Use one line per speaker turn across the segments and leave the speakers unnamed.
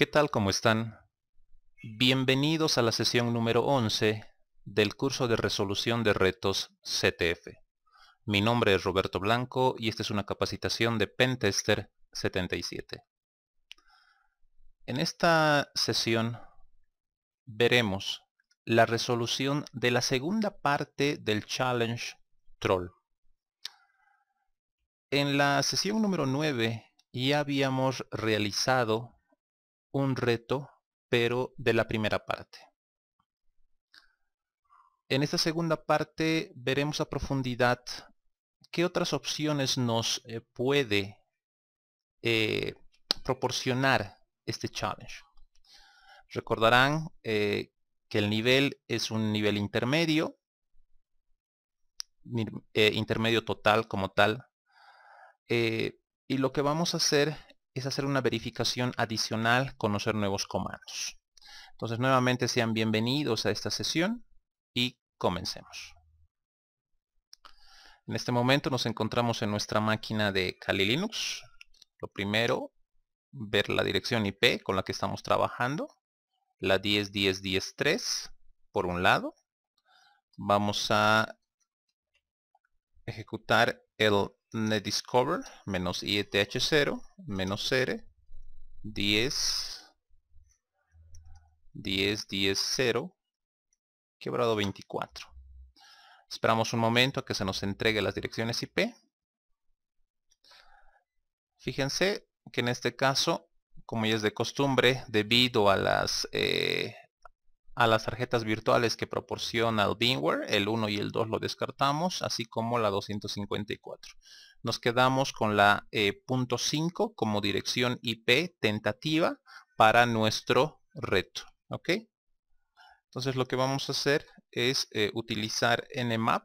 ¿Qué tal? ¿Cómo están? Bienvenidos a la sesión número 11 del curso de resolución de retos CTF. Mi nombre es Roberto Blanco y esta es una capacitación de Pentester 77. En esta sesión veremos la resolución de la segunda parte del Challenge Troll. En la sesión número 9 ya habíamos realizado un reto, pero de la primera parte. En esta segunda parte veremos a profundidad qué otras opciones nos eh, puede eh, proporcionar este challenge. Recordarán eh, que el nivel es un nivel intermedio, intermedio total como tal, y lo que vamos a hacer es hacer una verificación adicional, conocer nuevos comandos. Entonces nuevamente sean bienvenidos a esta sesión y comencemos. En este momento nos encontramos en nuestra máquina de Kali Linux. Lo primero, ver la dirección IP con la que estamos trabajando, la 10.10.10.3 por un lado. Vamos a ejecutar el netdiscover menos ith0 menos r, 10 10 10 0 quebrado 24 esperamos un momento a que se nos entregue las direcciones IP fíjense que en este caso como ya es de costumbre debido a las eh, a las tarjetas virtuales que proporciona el el 1 y el 2 lo descartamos, así como la 254. Nos quedamos con la eh, punto .5 como dirección IP tentativa para nuestro reto. ¿ok? Entonces lo que vamos a hacer es eh, utilizar nmap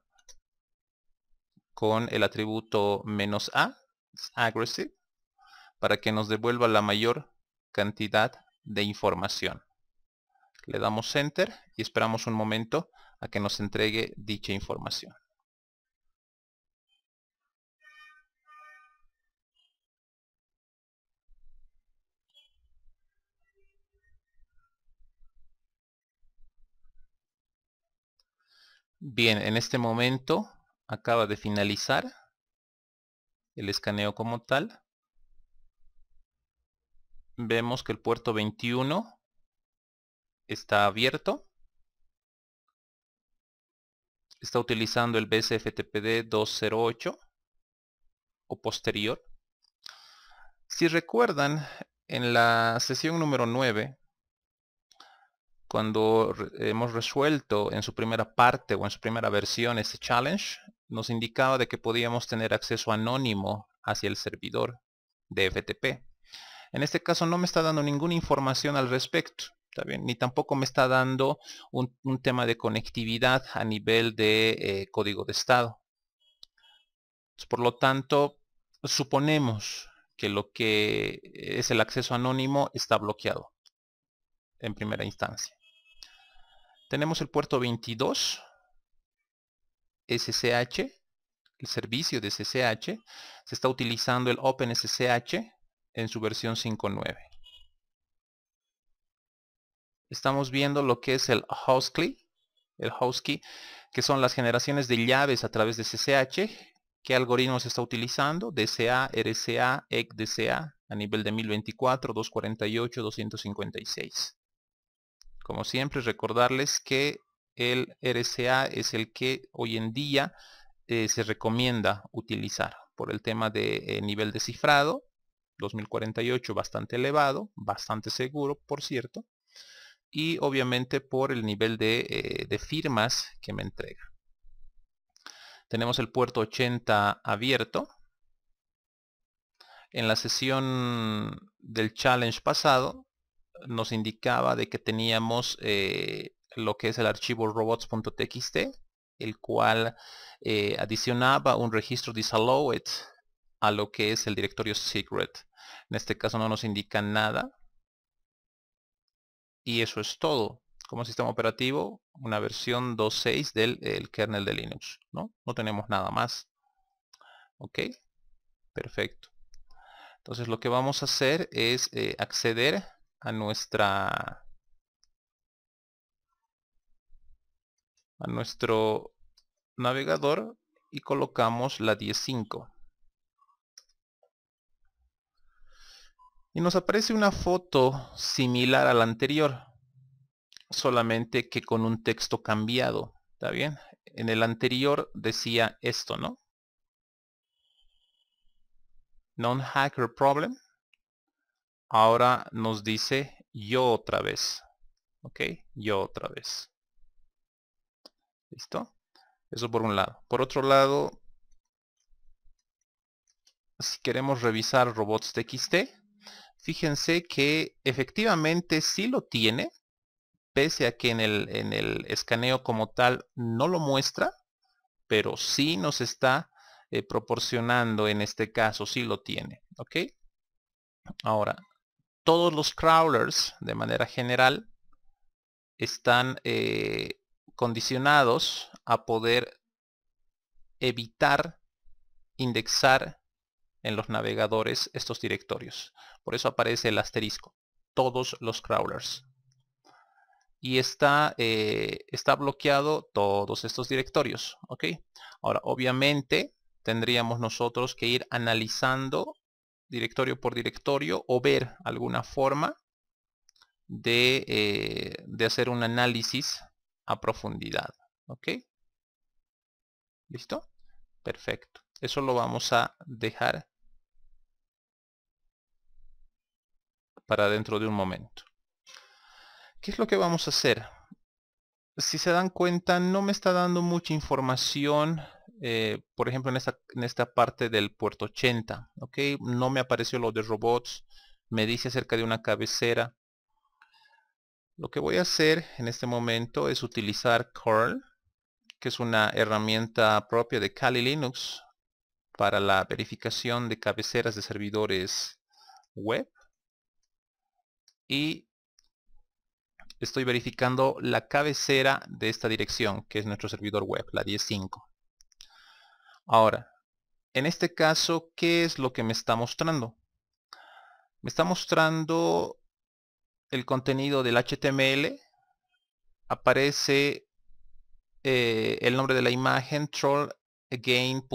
con el atributo menos "-a", aggressive, para que nos devuelva la mayor cantidad de información le damos enter y esperamos un momento a que nos entregue dicha información. Bien, en este momento acaba de finalizar el escaneo como tal. Vemos que el puerto 21 está abierto. Está utilizando el BCFTPD 208 o posterior. Si recuerdan, en la sesión número 9, cuando hemos resuelto en su primera parte o en su primera versión este challenge, nos indicaba de que podíamos tener acceso anónimo hacia el servidor de FTP. En este caso no me está dando ninguna información al respecto. Ni tampoco me está dando un, tema de conectividad a nivel de eh, código de estado. Por lo tanto, suponemos que lo que es el acceso anónimo está bloqueado en primera instancia. Tenemos el puerto 22, SSH, el servicio de SSH. Se está utilizando el OpenSSH en su versión 5.9 estamos viendo lo que es el house el house que son las generaciones de llaves a través de CCH, qué algoritmos está utilizando, DCA, RCA, ECDCA, a nivel de 1024, 248, 256. Como siempre, recordarles que el RCA es el que hoy en día eh, se recomienda utilizar por el tema de eh, nivel de cifrado, 2048 bastante elevado, bastante seguro, por cierto, y obviamente por el nivel eh, de, firmas que me entrega. Tenemos el puerto 80 abierto. En la sesión del challenge pasado nos indicaba de que teníamos eh, lo que es el archivo robots.txt, el cual eh, adicionaba un registro disallowed a lo que es el directorio secret. En este caso no nos indica nada, y eso es todo. Como sistema operativo, una versión 2.6 del kernel de Linux. ¿no? no tenemos nada más. Ok, perfecto. Entonces lo que vamos a hacer es eh, acceder a nuestra a nuestro navegador y colocamos la 10.5 Y nos aparece una foto similar a la anterior, solamente que con un texto cambiado, ¿está bien? En el anterior decía esto, ¿no? Non-hacker problem. Ahora nos dice yo otra vez, ¿ok? Yo otra vez. ¿Listo? Eso por un lado. Por otro lado, si queremos revisar robots.txt, Fíjense que efectivamente sí lo tiene, pese a que en el, escaneo como tal no lo muestra, pero sí nos está eh, proporcionando en este caso, sí lo tiene. Ahora, todos los crawlers de manera general están eh, condicionados a poder evitar indexar en los navegadores estos directorios. Por eso aparece el asterisco. Todos los crawlers. Y está, eh, está bloqueado todos estos directorios. ¿ok? Ahora, obviamente, tendríamos nosotros que ir analizando directorio por directorio o ver alguna forma de, eh, de hacer un análisis a profundidad. ¿Ok? ¿Listo? Perfecto. Eso lo vamos a dejar para dentro de un momento. ¿Qué es lo que vamos a hacer? Si se dan cuenta, no me está dando mucha información, eh, por ejemplo, en esta, en esta parte del puerto 80. ¿ok? No me apareció lo de robots, me dice acerca de una cabecera. Lo que voy a hacer en este momento es utilizar curl, que es una herramienta propia de Kali Linux para la verificación de cabeceras de servidores web y estoy verificando la cabecera de esta dirección, que es nuestro servidor web, la 10.5. Ahora, en este caso, ¿qué es lo que me está mostrando? Me está mostrando el contenido del HTML, aparece eh, el nombre de la imagen, trollagain.jpg,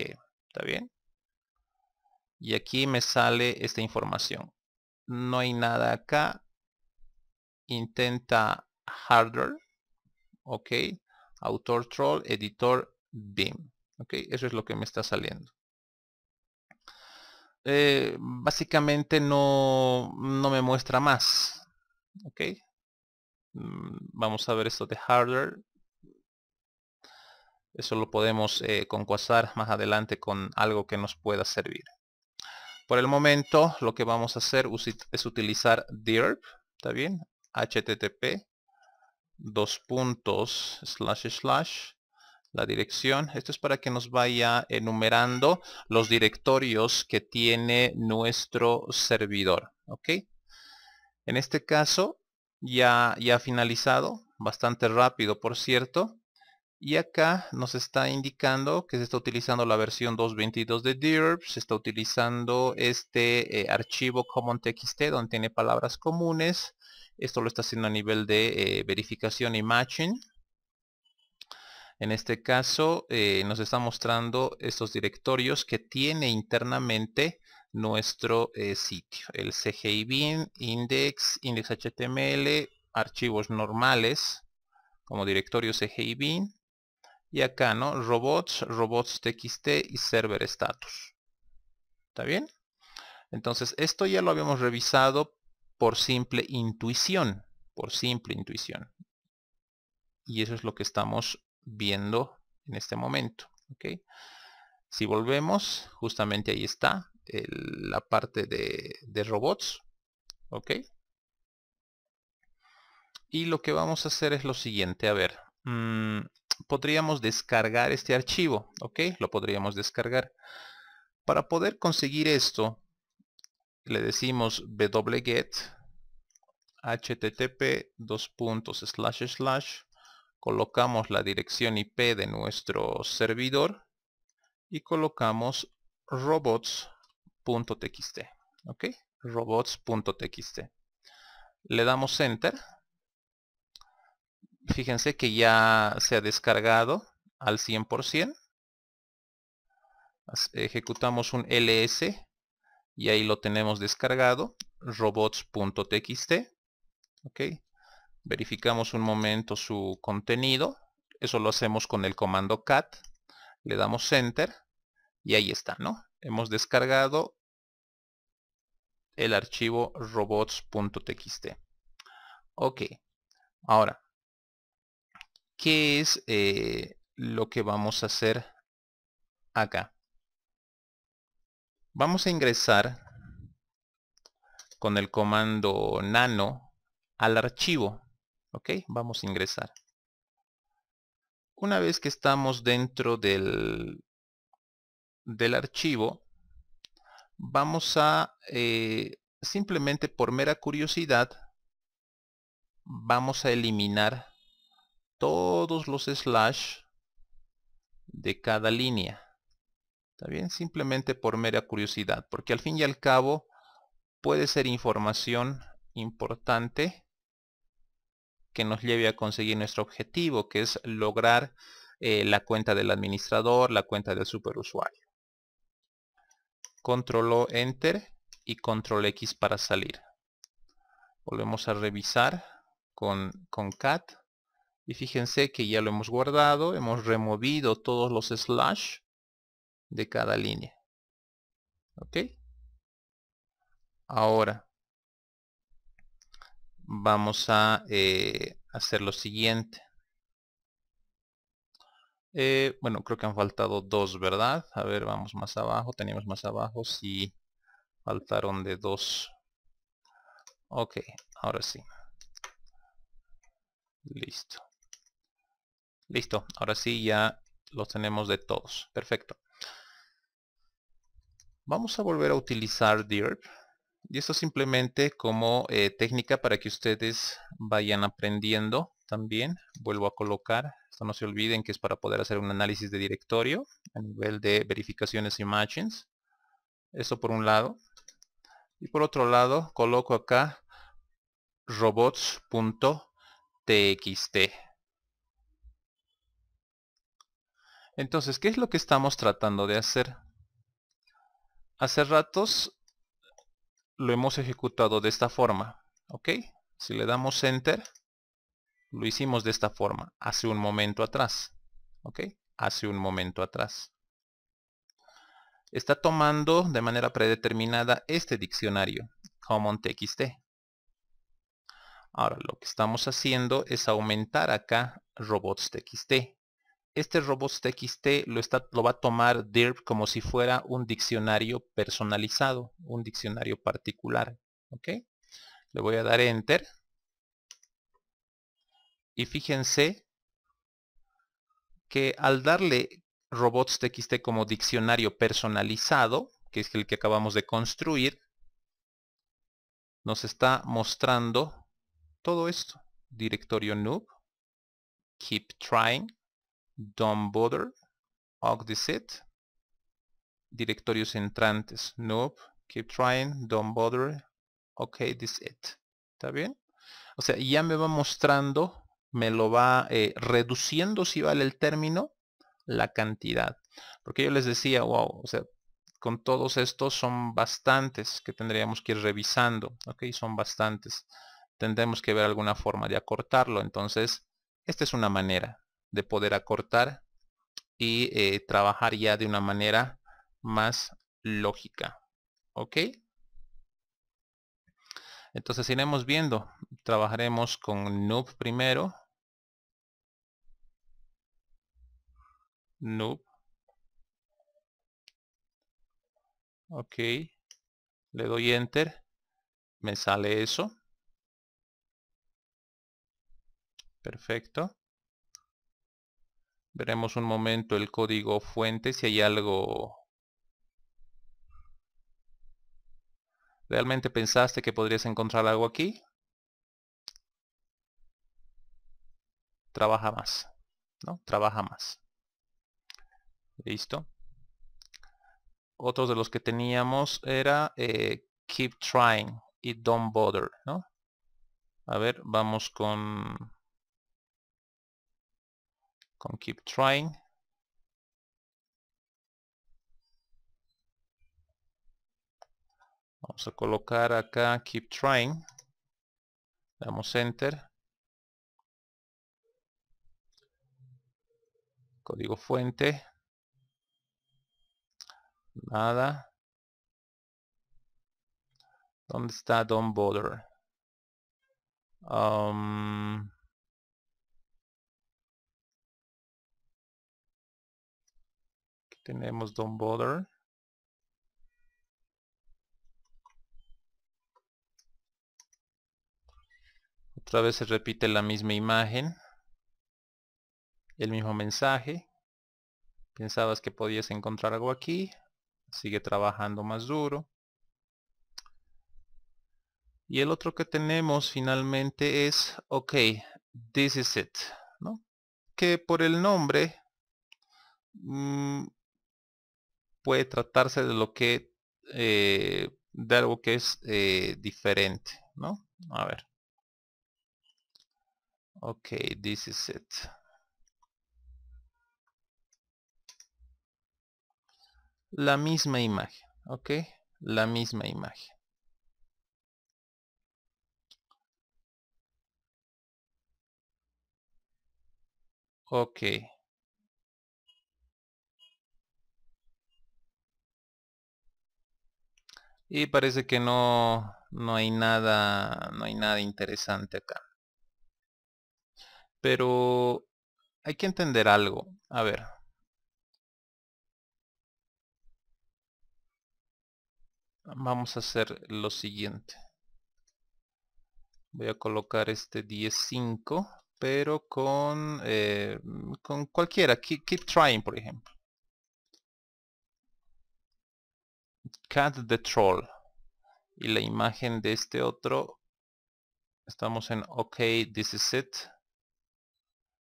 ¿está bien? Y aquí me sale esta información no hay nada acá intenta harder ok autor troll editor dim ok eso es lo que me está saliendo eh, básicamente no, no me muestra más ok mm, vamos a ver esto de harder eso lo podemos eh, concuasar más adelante con algo que nos pueda servir por el momento lo que vamos a hacer es utilizar DIRP, ¿está bien? http dos puntos slash slash la dirección. Esto es para que nos vaya enumerando los directorios que tiene nuestro servidor. En este caso ya, ya ha finalizado, bastante rápido por cierto. Y acá nos está indicando que se está utilizando la versión 2.22 de DIRB, se está utilizando este eh, archivo common.txt donde tiene palabras comunes. Esto lo está haciendo a nivel de eh, verificación y matching. En este caso eh, nos está mostrando estos directorios que tiene internamente nuestro sitio. El CGI bin, index, index.html, archivos normales como directorio CGI y acá, ¿no? Robots, robots txt y server status. ¿Está bien? Entonces, esto ya lo habíamos revisado por simple intuición. Por simple intuición. Y eso es lo que estamos viendo en este momento. okay Si volvemos, justamente ahí está la parte de, robots. ¿ok? Y lo que vamos a hacer es lo siguiente. A ver, mm, podríamos descargar este archivo, ¿ok? Lo podríamos descargar. Para poder conseguir esto, le decimos wget http dos puntos colocamos la dirección IP de nuestro servidor y colocamos robots.txt ok robots.txt le damos enter Fíjense que ya se ha descargado al 100%. Ejecutamos un ls y ahí lo tenemos descargado, robots.txt. Ok. Verificamos un momento su contenido. Eso lo hacemos con el comando cat. Le damos enter y ahí está, ¿no? Hemos descargado el archivo robots.txt. Ok. Ahora, ¿Qué es eh, lo que vamos a hacer acá? Vamos a ingresar con el comando nano al archivo. ¿Ok? Vamos a ingresar. Una vez que estamos dentro del, del archivo, vamos a eh, simplemente por mera curiosidad, vamos a eliminar todos los slash de cada línea. ¿Está bien? Simplemente por mera curiosidad, porque al fin y al cabo puede ser información importante que nos lleve a conseguir nuestro objetivo, que es lograr eh, la cuenta del administrador, la cuenta del superusuario. Control O, Enter y Control X para salir. Volvemos a revisar con, con CAT. Y fíjense que ya lo hemos guardado, hemos removido todos los slash de cada línea. ¿Ok? Ahora, vamos a eh, hacer lo siguiente. Eh, bueno, creo que han faltado dos, ¿verdad? A ver, vamos más abajo. Tenemos más abajo. si faltaron de dos. Ok, ahora sí. Listo. Listo, ahora sí ya los tenemos de todos. Perfecto. Vamos a volver a utilizar DIRP. Y esto simplemente como eh, técnica para que ustedes vayan aprendiendo también. Vuelvo a colocar, esto no se olviden que es para poder hacer un análisis de directorio a nivel de verificaciones y matchings. por un lado. Y por otro lado, coloco acá robots.txt Entonces, ¿qué es lo que estamos tratando de hacer? Hace ratos lo hemos ejecutado de esta forma, ¿ok? Si le damos Enter, lo hicimos de esta forma, hace un momento atrás, ¿ok? Hace un momento atrás. Está tomando de manera predeterminada este diccionario, CommonTXT. Ahora, lo que estamos haciendo es aumentar acá robots.txt este robots.txt lo, va a tomar DIRP como si fuera un diccionario personalizado, un diccionario particular. ¿Ok? Le voy a dar Enter. Y fíjense que al darle robots.txt como diccionario personalizado, que es el que acabamos de construir, nos está mostrando todo esto. Directorio noob, keep trying, Don't bother. it, Directorios entrantes. Nope. Keep trying. Don't bother. Ok, this it. ¿Está bien? O sea, ya me va mostrando, me lo va eh, reduciendo, si vale el término, la cantidad. Porque yo les decía, wow, o sea, con todos estos son bastantes que tendríamos que ir revisando, ok, son bastantes. Tendremos que ver alguna forma de acortarlo, entonces, esta es una manera, de poder acortar y eh, trabajar ya de una manera más lógica. ¿Ok? Entonces iremos viendo. Trabajaremos con noob primero. Noob.
Ok. Le doy
enter. Me sale eso. Perfecto. Veremos un momento el código fuente si hay algo... ¿Realmente pensaste que podrías encontrar algo aquí? Trabaja más, ¿no? Trabaja más. Listo. Otros de los que teníamos era eh, Keep Trying y Don't Bother, ¿no? A ver, vamos con con keep trying. Vamos a colocar acá keep trying. Damos enter. Código fuente. Nada. donde está don't bother? Um, tenemos don't bother otra vez se repite la misma imagen el mismo mensaje pensabas que podías encontrar algo aquí sigue trabajando más duro y el otro que tenemos finalmente es ok this is it que por el nombre mm, puede tratarse de lo que eh, de algo que es eh, diferente, ¿no? A ver. Ok, this is it. La misma imagen, ¿ok? La misma imagen. Ok. Y parece que no, no hay nada, no hay nada interesante acá. Pero hay que entender algo. A ver. Vamos a hacer lo siguiente. Voy a colocar este 10.5, pero con, eh, con cualquiera. Keep, keep trying, por ejemplo. Cat the Troll. Y la imagen de este otro. Estamos en OK, this is it.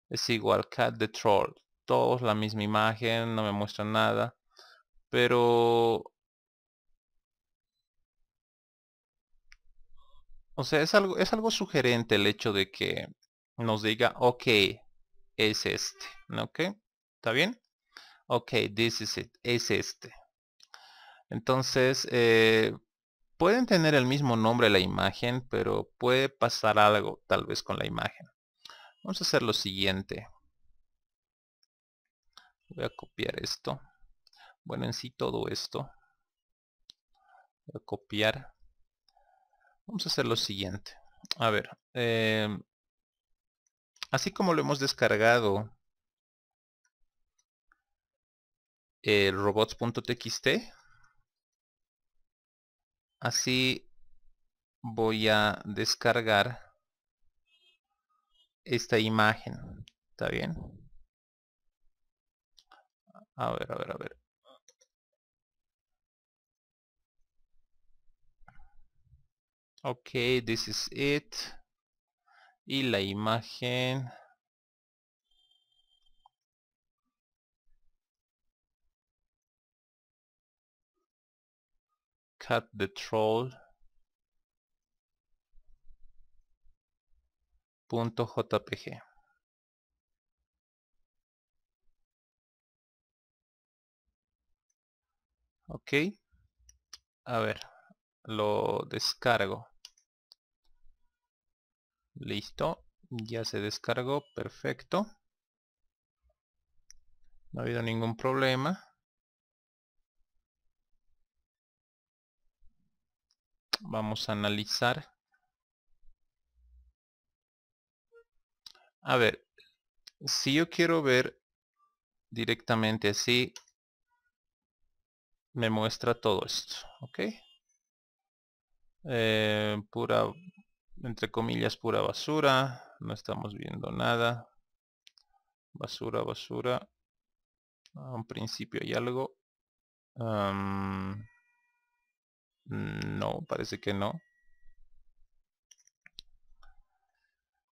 Es igual, Cat the Troll. Todos la misma imagen, no me muestran nada. Pero... O sea, es algo, es algo sugerente el hecho de que nos diga, ok, es este. ¿Ok? ¿Está bien? Ok, this is it. Es este. Entonces, eh, pueden tener el mismo nombre la imagen, pero puede pasar algo tal vez con la imagen. Vamos a hacer lo siguiente. Voy a copiar esto. Bueno, en sí todo esto. Voy a copiar. Vamos a hacer lo siguiente. A ver. Em, así como lo hemos descargado el eh, robots.txt así voy a descargar esta imagen está bien a ver a ver a ver ok this is it y la imagen
cut the troll .jpg
ok a ver lo descargo listo ya se descargó perfecto no ha habido ningún problema Vamos a analizar. A ver, si yo quiero ver directamente así, me muestra todo esto, ¿ok? Eh, pura, entre comillas, pura basura. No estamos viendo nada. Basura, basura. A un principio hay algo. Mm, no, parece que no.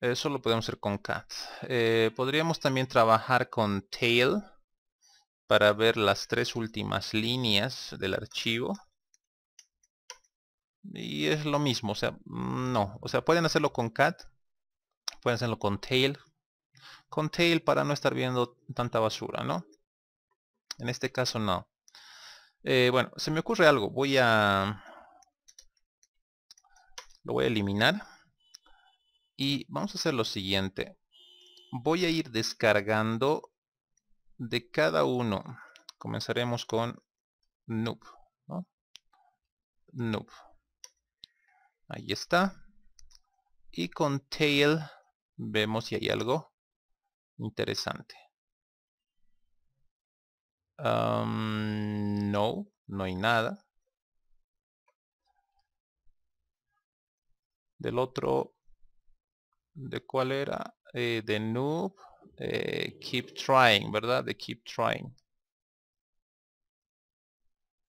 Eso lo podemos hacer con cat. Eh, podríamos también trabajar con tail para ver las tres últimas líneas del archivo. Y es lo mismo, o sea, mm, no. O sea, pueden hacerlo con cat, pueden hacerlo con tail. Con tail para no estar viendo tanta basura, ¿no? En este caso no. Eh, bueno, se me ocurre algo. Voy a... Lo voy a eliminar. Y vamos a hacer lo siguiente. Voy a ir descargando de cada uno. Comenzaremos con noob. ¿no? Noob. Ahí está. Y con tail vemos si hay algo interesante no, no hay nada. Del otro, ¿de cuál era? Eh, de noob. Eh, keep trying, ¿verdad? De keep trying.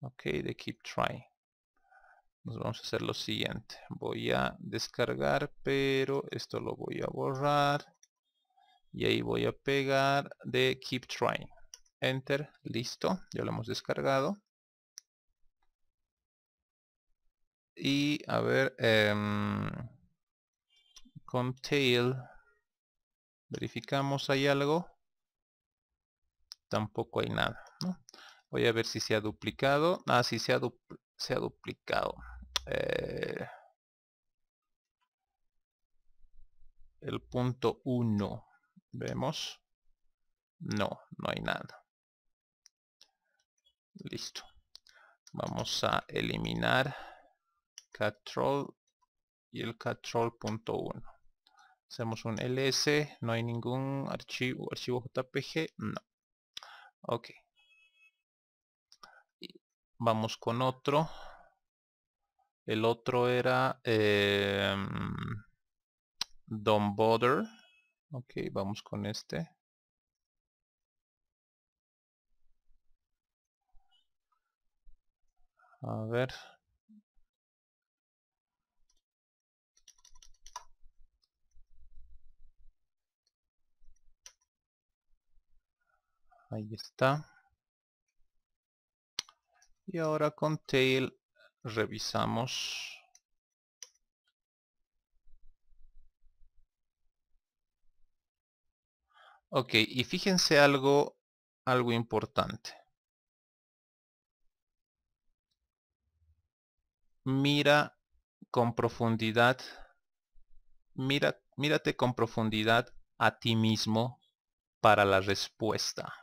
Ok, de keep trying. Nos vamos a hacer lo siguiente. Voy a descargar, pero esto lo voy a borrar. Y ahí voy a pegar de keep trying enter listo ya lo hemos descargado y a ver em, con tail. verificamos hay algo tampoco hay nada voy a ver si se ha duplicado ah sí, se ha, duplicado eh, el punto 1 vemos no no hay nada Listo. Vamos a eliminar control y el control.1. Hacemos un ls, no hay ningún archivo, archivo jpg, no. Ok. Vamos con otro. El otro era eh, Bother. Ok, vamos con este. A ver. Ahí está. Y ahora con tail revisamos. Ok, y fíjense algo, algo importante. mira con profundidad, mira, mírate con profundidad a ti mismo para la respuesta.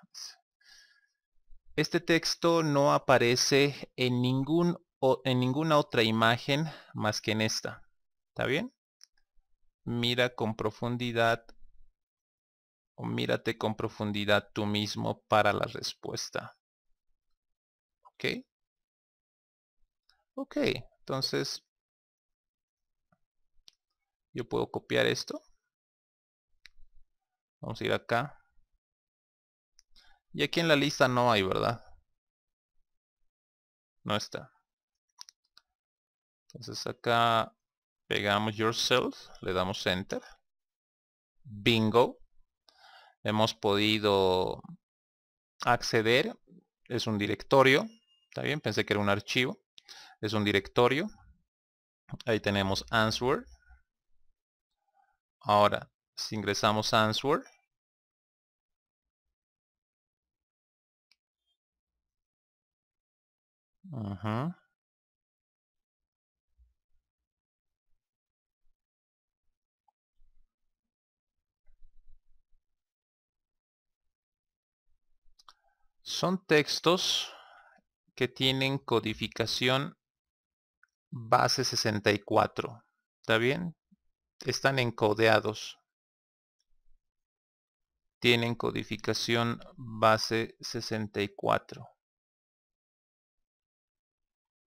Este texto no aparece en, ningún, en ninguna otra imagen más que en esta. ¿Está bien? Mira con profundidad o mírate con profundidad tú mismo para la respuesta. ¿Ok?
Ok, entonces, yo puedo copiar esto. Vamos a ir acá. Y aquí en la lista no hay, ¿verdad?
No está. Entonces acá pegamos yourself, le damos enter. Bingo. Hemos podido acceder. Es un directorio. Está bien, pensé que era un archivo es un directorio. Ahí tenemos answer. Ahora, si ingresamos answer, Son textos que tienen codificación base 64. ¿Está bien? Están encodeados. Tienen codificación base 64.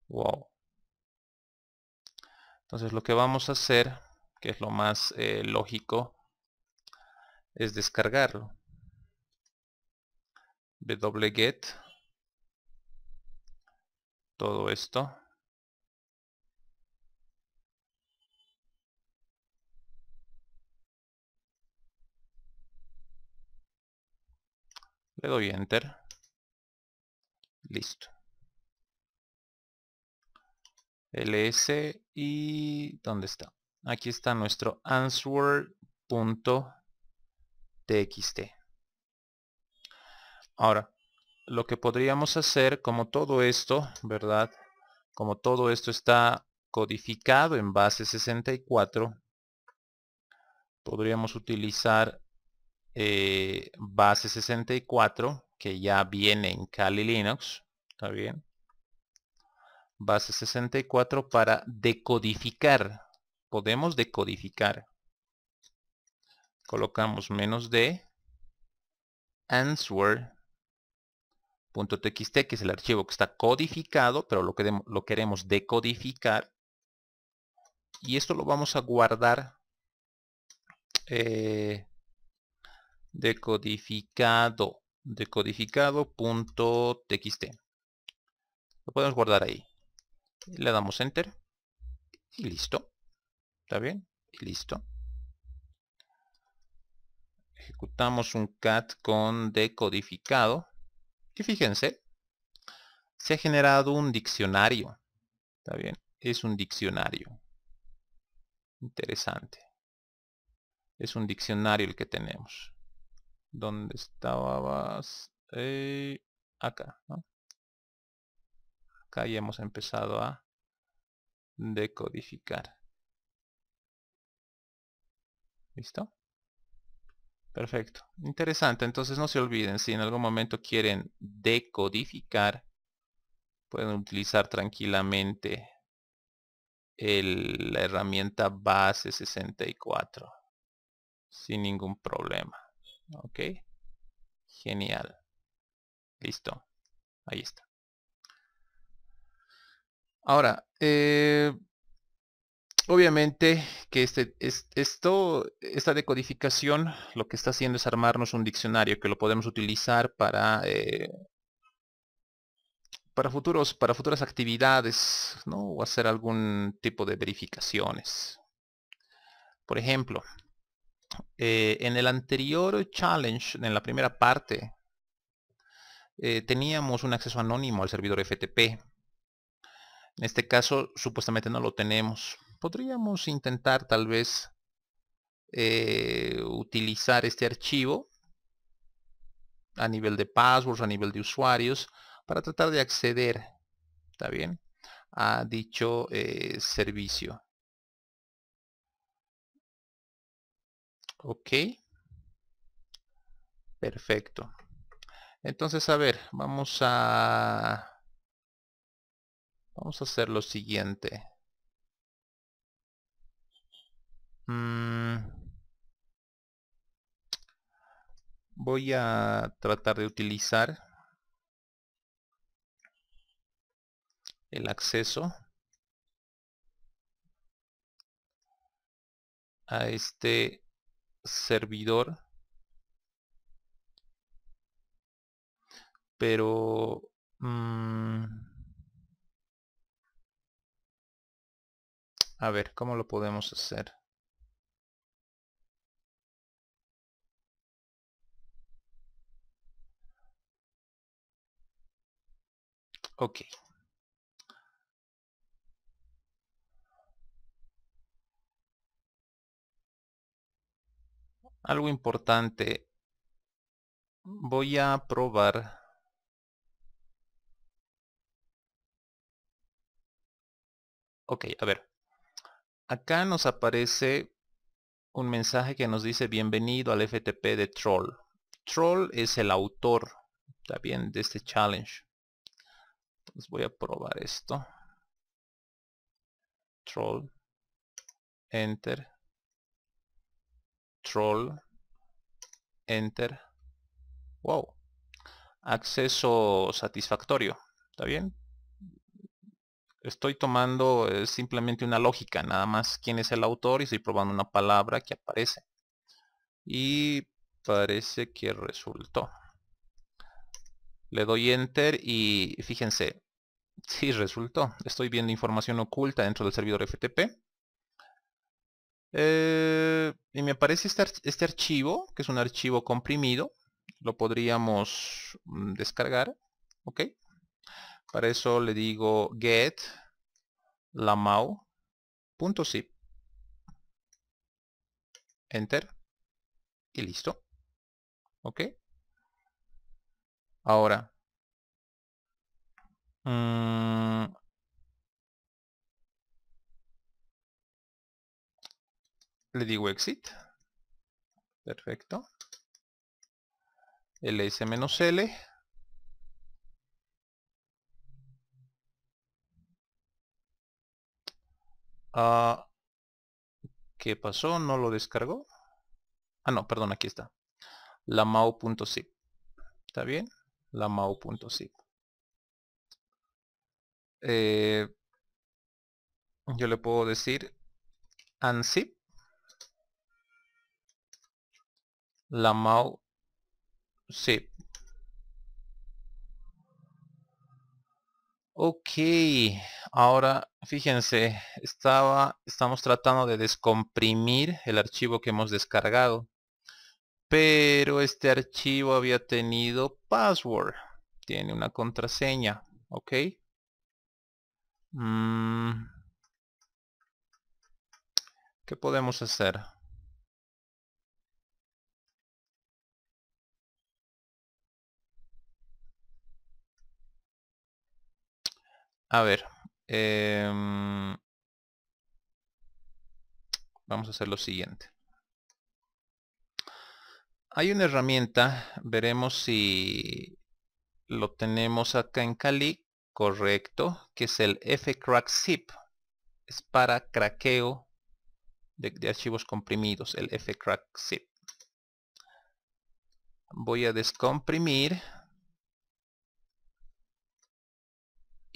Wow. Entonces lo que vamos a hacer, que es lo más eh, lógico, es descargarlo. wget todo esto
Le doy enter.
Listo. ls y ¿dónde está? Aquí está nuestro answer.txt. Ahora, lo que podríamos hacer, como todo esto, ¿verdad? Como todo esto está codificado en base 64, podríamos utilizar eh, base 64 que ya viene en Kali Linux, está bien, base 64 para decodificar, podemos decodificar. Colocamos menos de answer.txt que es el archivo que está codificado, pero lo, que lo queremos decodificar. Y esto lo vamos a guardar eh, decodificado txt. lo podemos guardar ahí le damos enter y listo está bien y listo ejecutamos un cat con decodificado y fíjense se ha generado un diccionario está bien es un diccionario interesante es un diccionario el que tenemos donde estabas eh, acá acá ya hemos empezado a
decodificar
listo perfecto interesante entonces no se olviden si en algún momento quieren decodificar pueden utilizar tranquilamente la herramienta base 64 sin ningún problema ok genial listo ahí está ahora eh, obviamente que este, esto, esta decodificación lo que está haciendo es armarnos un diccionario que lo podemos utilizar para eh, para futuros para futuras actividades ¿no? o hacer algún tipo de verificaciones por ejemplo eh, en el anterior challenge, en la primera parte, eh, teníamos un acceso anónimo al servidor FTP. En este caso, supuestamente no lo tenemos. Podríamos intentar tal vez eh, utilizar este archivo a nivel de passwords, a nivel de usuarios, para tratar de acceder, ¿está bien? A dicho servicio. ok perfecto entonces a ver vamos a vamos a hacer lo siguiente mm. voy a tratar de utilizar el acceso
a este servidor. Pero... Mm, a ver, ¿cómo lo podemos hacer?
Ok, algo importante. Voy a probar. Ok, a ver. Acá nos aparece un mensaje que nos dice bienvenido al FTP de Troll. Troll es el autor también de este challenge. Entonces voy a probar esto. Troll. Enter. Troll, Enter. Wow. Acceso satisfactorio. ¿Está bien? Estoy tomando simplemente una lógica, nada más quién es el autor y estoy probando una palabra que aparece. Y parece que resultó. Le doy Enter y fíjense, sí resultó. Estoy viendo información oculta dentro del servidor FTP eh, y me aparece este, este archivo, que es un archivo comprimido. Lo podríamos mm, descargar. Ok. Para eso le digo get lamau.zip. Enter. Y
listo. Ok. Ahora. Mm,
le digo exit perfecto ls-l ah, ¿qué pasó? ¿no lo descargó? ah no, perdón, aquí está lamau.zip ¿está bien? lamau.zip eh, yo le puedo decir unzip la MAU si Ok, ahora fíjense, estaba, estamos tratando de descomprimir el archivo que hemos descargado, pero este archivo había tenido password, tiene una contraseña, ok.
Mm. ¿Qué podemos hacer?
A ver. Em, vamos a hacer lo siguiente. Hay una herramienta, veremos si lo tenemos acá en Cali, correcto, que es el fcrackzip. Es para craqueo de, de archivos comprimidos, el fcrackzip. Voy a descomprimir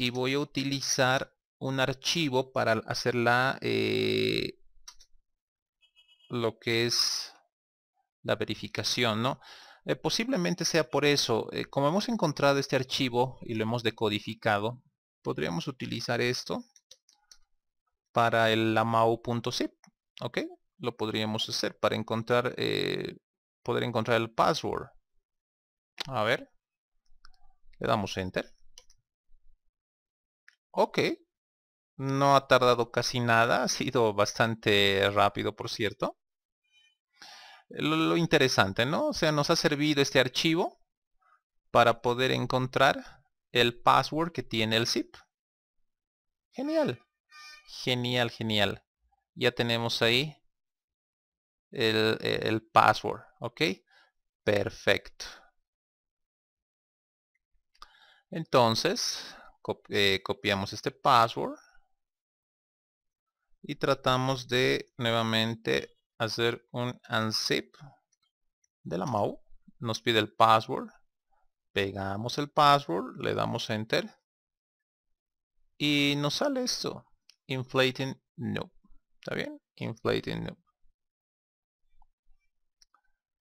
y voy a utilizar un archivo para hacer eh, lo que es la verificación no eh, posiblemente sea por eso eh, como hemos encontrado este archivo y lo hemos decodificado podríamos utilizar esto para el lamau.zip, ok lo podríamos hacer para encontrar poder encontrar el password a ver le damos enter Ok. No ha tardado casi nada, ha sido bastante rápido, por cierto. Lo, interesante, ¿no? O sea, nos ha servido este archivo para poder encontrar el password que tiene el zip. Genial. Genial, genial. Ya tenemos ahí el, el password, ¿ok? Perfecto. Entonces, eh, copiamos este password y tratamos de nuevamente hacer un unzip de la MAU nos pide el password pegamos el password le damos enter y nos sale esto inflating no está bien inflating no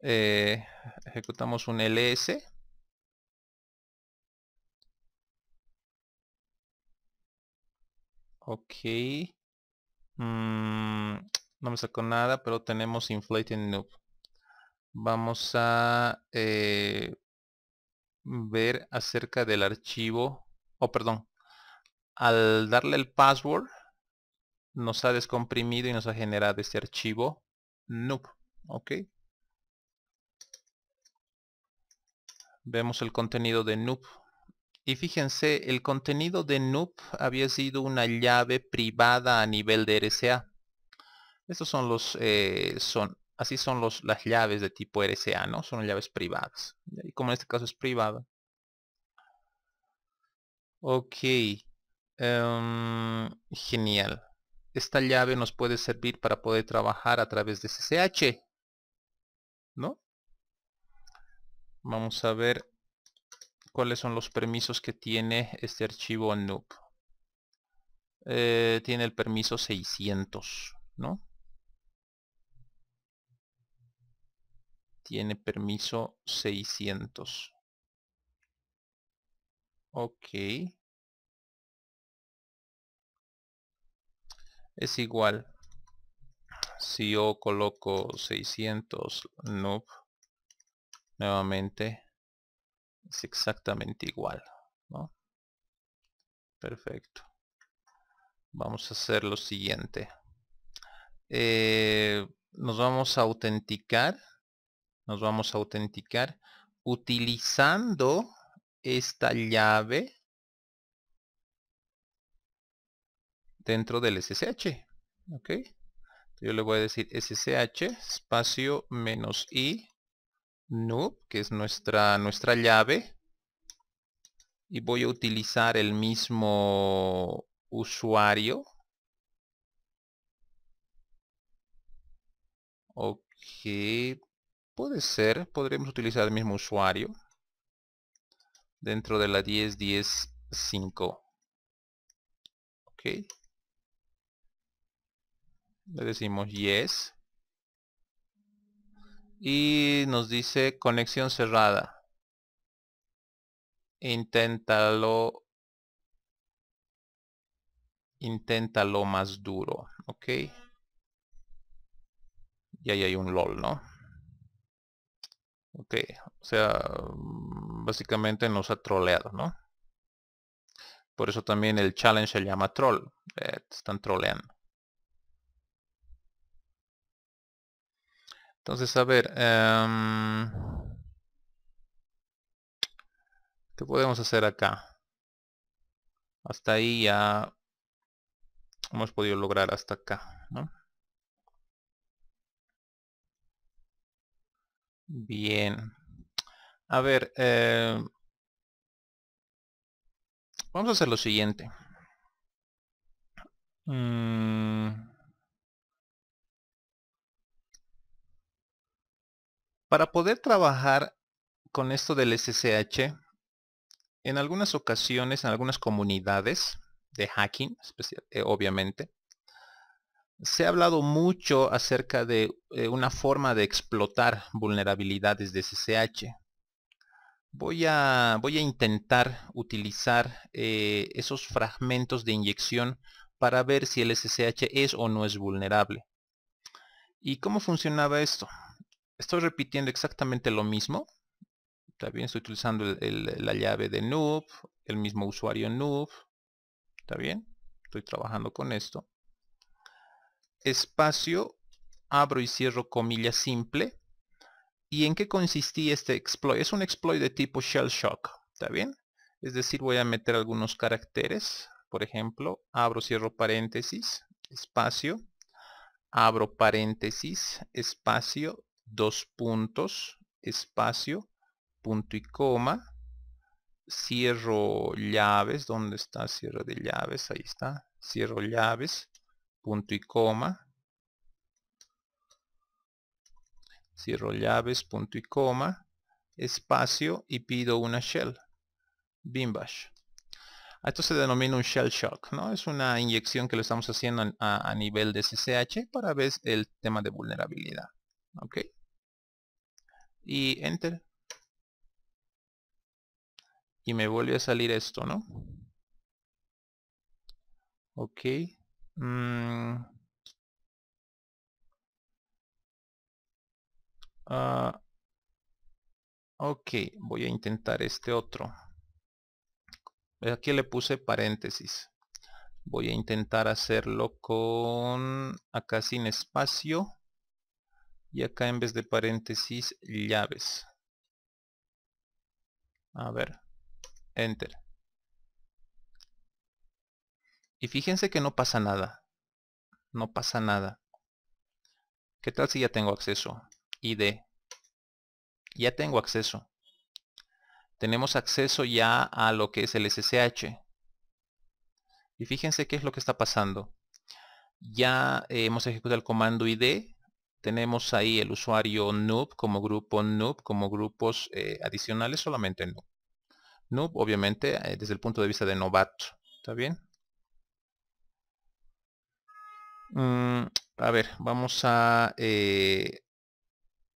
eh, ejecutamos un ls Ok. Mm, no me sacó nada, pero tenemos Inflating Noob. Vamos a eh, ver acerca del archivo. Oh, perdón. Al darle el password, nos ha descomprimido y nos ha generado este archivo Noob. Ok. Vemos el contenido de Noob. Y fíjense, el contenido de Noob había sido una llave privada a nivel de RSA. Estos son los, eh, son, así son los, las llaves de tipo RSA, ¿no? Son llaves privadas. Y como en este caso es privada. Ok. Em, genial. Esta llave nos puede servir para poder trabajar a través de CCH. ¿No? Vamos a ver cuáles son los permisos que tiene este archivo noob. Eh, tiene el permiso 600, ¿no? Tiene permiso 600. Ok. Es igual. Si yo coloco 600 noob nuevamente es exactamente igual ¿no? perfecto vamos a hacer lo siguiente eh, nos vamos a autenticar nos vamos a autenticar utilizando esta llave dentro del SSH ok yo le voy a decir SSH espacio menos i noob, que es nuestra, nuestra llave. Y voy a utilizar el mismo usuario. Ok, puede ser, podremos utilizar el mismo usuario dentro de la 10, 10, 5. Ok. Le decimos yes y nos dice conexión cerrada. Inténtalo. Inténtalo más duro, ¿ok? Y ahí hay un LOL, ¿no? Ok, o sea, mm, básicamente nos ha troleado, ¿no? Por eso también el challenge se llama troll. Eh, están troleando. Entonces, a ver... Em, ¿Qué podemos hacer acá? Hasta ahí ya hemos podido lograr hasta
acá, ¿no?
Bien. A ver, eh, vamos a hacer lo siguiente. Mm, Para poder trabajar con esto del SSH, en algunas ocasiones, en algunas comunidades de hacking, eh, obviamente, se ha hablado mucho acerca de eh, una forma de explotar vulnerabilidades de SSH. Voy a, voy a intentar utilizar eh, esos fragmentos de inyección para ver si el SSH es o no es vulnerable. ¿Y cómo funcionaba esto? estoy repitiendo exactamente lo mismo. También estoy utilizando la llave de noob, el mismo usuario noob. ¿Está bien? Estoy trabajando con esto. Espacio, abro y cierro comilla simple. ¿Y en qué consistía este exploit? Es un exploit de tipo shell shock. ¿Está bien? Es decir, voy a meter algunos caracteres. Por ejemplo, abro, cierro paréntesis, espacio, abro paréntesis, espacio, dos puntos, espacio, punto y coma, cierro llaves, ¿dónde está cierro de llaves? Ahí está, cierro llaves, punto y coma, cierro llaves, punto y coma, espacio y pido una shell, bimbash Esto se denomina un shell shock, ¿no? Es una inyección que lo estamos haciendo a, nivel de SSH para ver el tema de vulnerabilidad. ¿ok? y enter y me vuelve a salir esto no
ok mm. ah,
ok voy a intentar este otro aquí le puse paréntesis voy a intentar hacerlo con acá sin espacio y acá en vez de paréntesis llaves a ver enter y fíjense que no pasa nada no pasa nada ¿Qué tal si ya tengo acceso? ID. Ya tengo acceso. Tenemos acceso ya a lo que es el SSH. Y fíjense qué es lo que está pasando. Ya eh, hemos ejecutado el comando ID tenemos ahí el usuario noob como grupo noob, como grupos eh, adicionales solamente noob. Noob obviamente eh, desde el punto de vista de novato, ¿está bien? Mm, a ver, vamos a eh,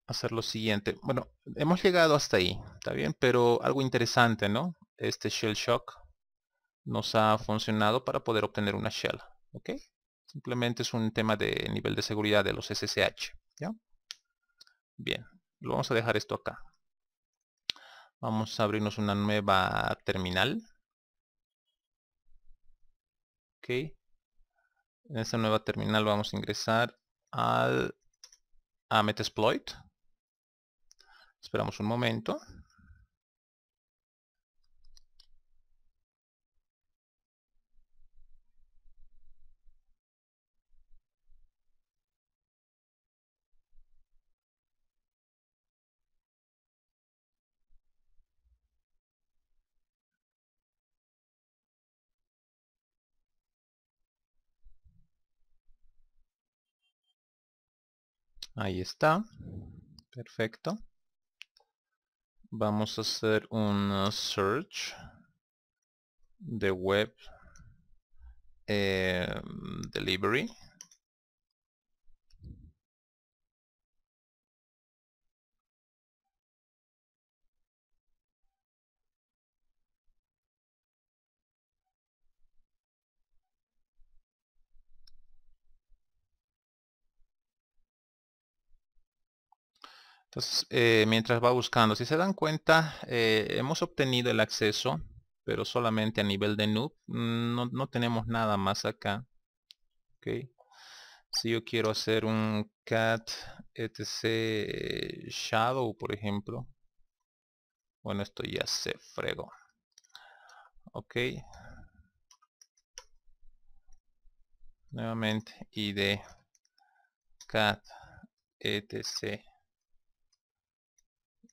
hacer lo siguiente. Bueno, hemos llegado hasta ahí, ¿está bien? Pero algo interesante, ¿no? Este shell shock nos ha funcionado para poder obtener una shell, ¿ok? Simplemente es un tema de nivel de seguridad de los SSH. Bien, lo vamos a dejar esto acá. Vamos a abrirnos una nueva terminal. Ok. En esta nueva terminal vamos a ingresar al a exploit. Esperamos un momento. Ahí está. Perfecto. Vamos a hacer un search de web eh, delivery Entonces, eh, mientras va buscando, si se dan cuenta, eh, hemos obtenido el acceso, pero solamente a nivel de noob. Mm, no, no tenemos nada más acá. Okay. Si yo quiero hacer un cat etc shadow, por ejemplo. Bueno, esto ya se fregó. Ok. Nuevamente, id cat etc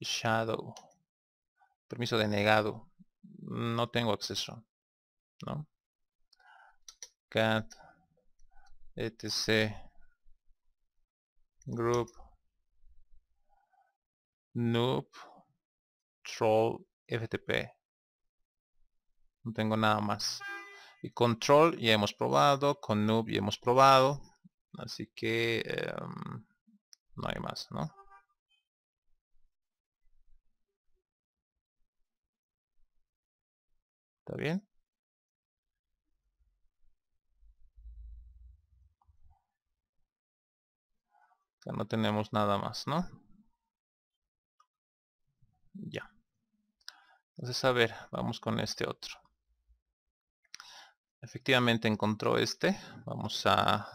Shadow. Permiso denegado. No tengo acceso. ¿No? Cat. Etc. Group. Noob. Troll. FTP. No tengo nada más. Y control ya hemos probado. Con noob ya hemos probado. Así que... Em, no hay más, ¿no? ¿Está bien? Ya no tenemos nada más, ¿no? Ya. Entonces, a ver, vamos con este otro. Efectivamente encontró este. Vamos a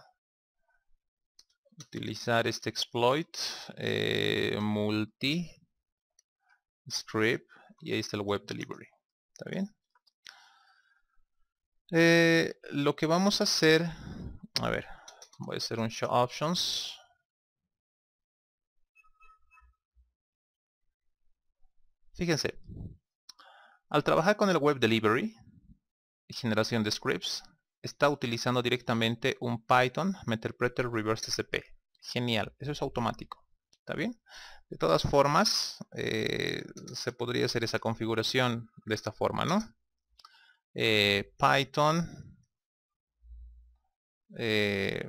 utilizar este exploit eh, multi script y ahí está el web delivery. ¿Está bien? Eh, lo que vamos a hacer, a ver, voy a hacer un show options. Fíjense, al trabajar con el web delivery y generación de scripts, está utilizando directamente un Python Meterpreter Reverse TCP. Genial, eso es automático. ¿Está bien? De todas formas, eh, se podría hacer esa configuración de esta forma, ¿no? Eh, Python, eh,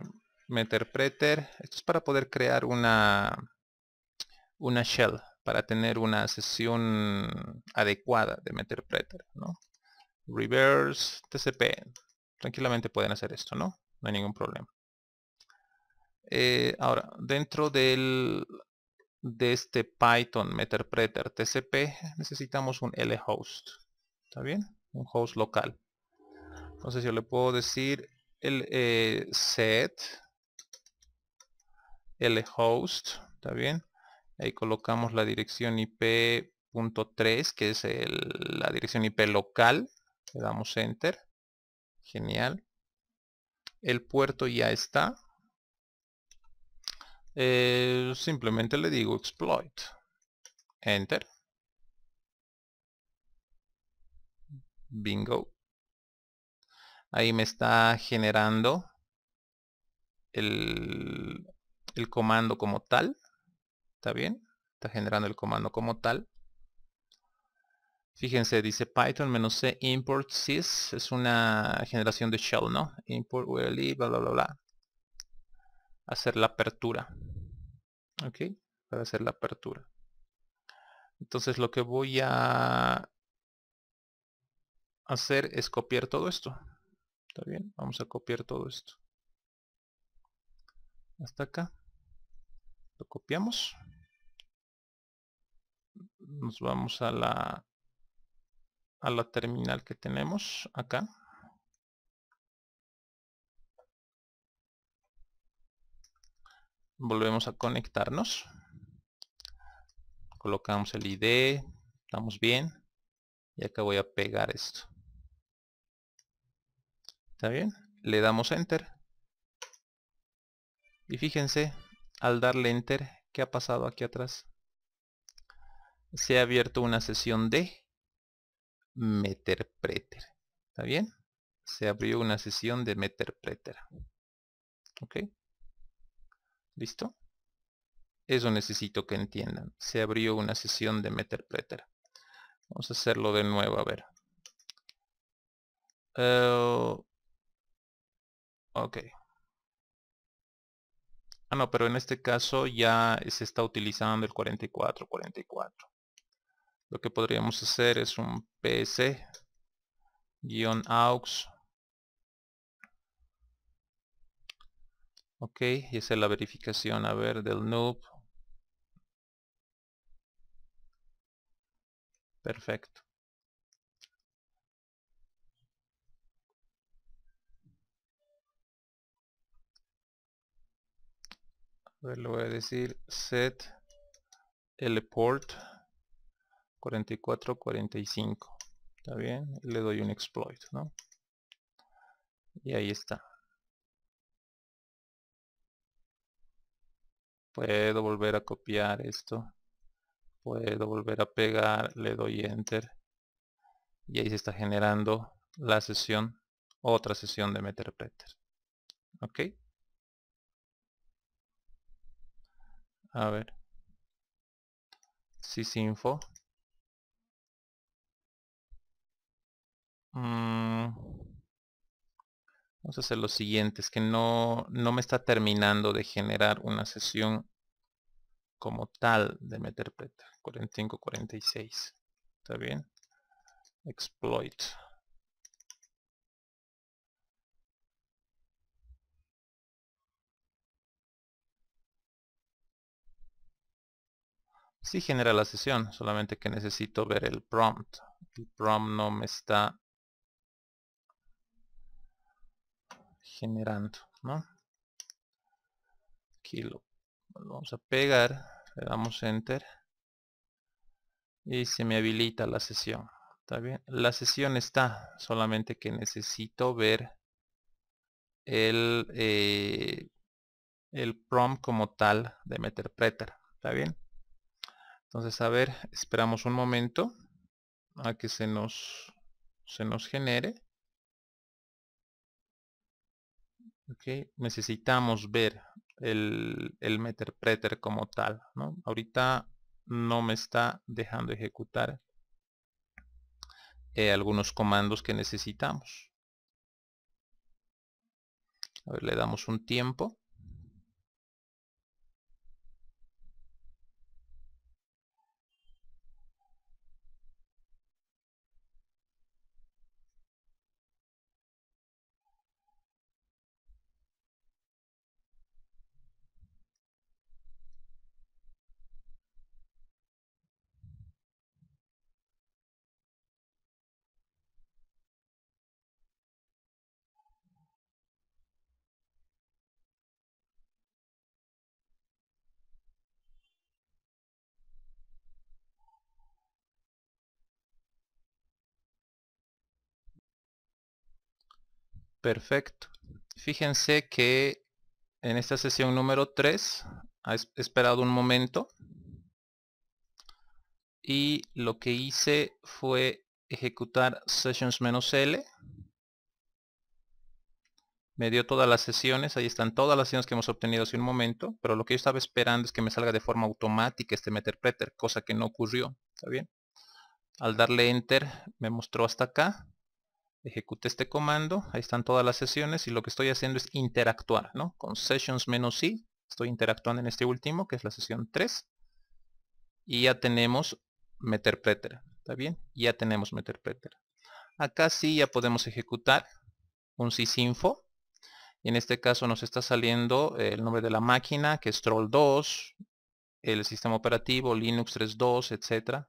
Meterpreter. Esto es para poder crear una, una shell, para tener una sesión adecuada de Meterpreter. ¿no? Reverse TCP. Tranquilamente pueden hacer esto, ¿no? No hay ningún problema. Eh, ahora, dentro del, de este Python Meterpreter TCP, necesitamos un lhost. ¿Está bien? un host local. Entonces yo le puedo decir el eh, set el host, ¿está bien? Ahí colocamos la dirección IP.3, que es la dirección IP local. Le damos enter. Genial. El puerto ya está. Eh, simplemente le digo exploit. Enter. Bingo. Ahí me está generando el, el comando como tal. ¿Está bien? Está generando el comando como tal. Fíjense, dice Python-c import sys. Es una generación de shell, ¿no? Import uli bla, bla, bla, bla. Hacer la apertura. ¿Ok? Para hacer la apertura. Entonces lo que voy a hacer es copiar todo esto. ¿Está bien? Vamos a copiar todo esto. Hasta acá. Lo copiamos. Nos vamos a la a la terminal que tenemos acá. Volvemos a conectarnos. Colocamos el ID. Estamos bien. Y acá voy a pegar esto. ¿Está bien? Le damos Enter. Y fíjense, al darle Enter, ¿qué ha pasado aquí atrás? Se ha abierto una sesión de Meter ¿Está bien? Se abrió una sesión de Meter Preter. ¿Ok? ¿Listo? Eso necesito que entiendan. Se abrió una sesión de Meter Preter. Vamos a hacerlo de nuevo, a ver. Eh, Ok. Ah, no, pero en este caso ya se está utilizando el 44, 44. Lo que podríamos hacer es un ps-aux. Ok, y esa es la verificación, a ver, del noob. Perfecto. le voy a decir set el port 4445 está bien le doy un exploit ¿no? y ahí está puedo volver a copiar esto puedo volver a pegar le doy enter y ahí se está generando la sesión otra sesión de meterpreter ok A ver. Sysinfo. Mm. Vamos a hacer lo siguiente, es que no, no me está terminando de generar una sesión como tal de meterpreta. 45, 46. ¿Está bien? Exploit. genera la sesión, solamente que necesito ver el prompt. El prompt no me está generando, ¿no? Aquí lo, vamos a pegar, le damos enter y se me habilita la sesión. ¿Está bien? La sesión está, solamente que necesito ver el, eh, el prompt como tal de Meterpreter. ¿Está bien? Entonces, a ver, esperamos un momento a que se nos, genere. Okay. Necesitamos ver el, el meter como tal. Ahorita no me está dejando ejecutar eh, algunos comandos que necesitamos. A ver, le damos un tiempo. Perfecto. Fíjense que en esta sesión número 3 ha esperado un momento y lo que hice fue ejecutar sessions-l me dio todas las sesiones, ahí están todas las sesiones que hemos obtenido hace un momento, pero lo que yo estaba esperando es que me salga de forma automática este meterpreter, cosa que no ocurrió, ¿está bien? Al darle enter me mostró hasta acá, Ejecute este comando, ahí están todas las sesiones y lo que estoy haciendo es interactuar, ¿no? Con sessions-i, estoy interactuando en este último, que es la sesión 3, y ya tenemos meterpreter, ¿está bien? Ya tenemos meterpreter. Acá sí ya podemos ejecutar un sysinfo, y en este caso nos está saliendo el nombre de la máquina, que es troll2, el sistema operativo, Linux 3.2, etcétera,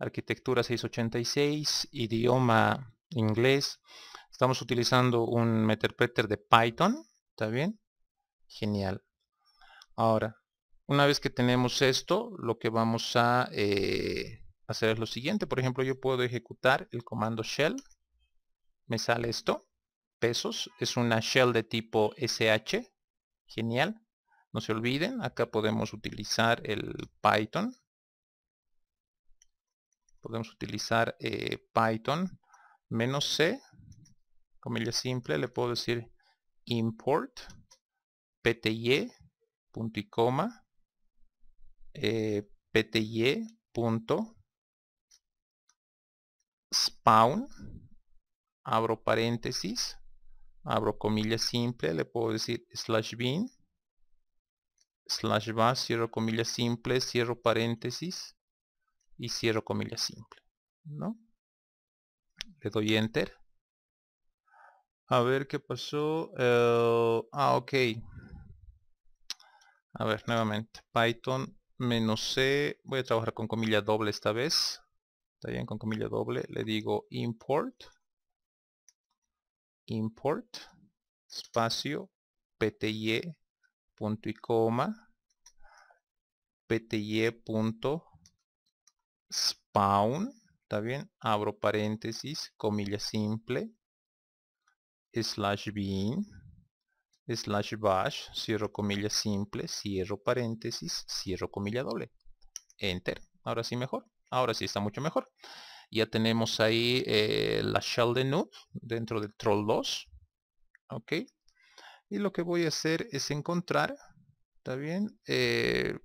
arquitectura 686, idioma inglés. Estamos utilizando un meterpreter de Python, ¿está bien? Genial. Ahora, una vez que tenemos esto, lo que vamos a eh, hacer es lo siguiente. Por ejemplo, yo puedo ejecutar el comando shell. Me sale esto, pesos. Es una shell de tipo SH. Genial. No se olviden, acá podemos utilizar el Python podemos utilizar eh, Python menos C, comillas simple, le puedo decir import, pty, punto y coma, eh, punto, spawn, abro paréntesis, abro comillas simple, le puedo decir slash bin, slash va, cierro comillas simple, cierro paréntesis, y cierro comilla simple, ¿no? Le doy enter. A ver qué pasó. Eh, ah, ok. A ver, nuevamente. Python menos C. Voy a trabajar con comilla doble esta vez. Está bien, con comilla doble. Le digo import. Import. Espacio. PTY. Punto y coma. PTY. Punto spawn, ¿está bien? Abro paréntesis, comilla simple, slash bin, slash bash, cierro comilla simple, cierro paréntesis, cierro comilla doble. Enter. Ahora sí mejor. Ahora sí está mucho mejor. Ya tenemos ahí eh, la shell de noob dentro del troll 2. Ok. Y lo que voy a hacer es encontrar. ¿Está bien? Eh,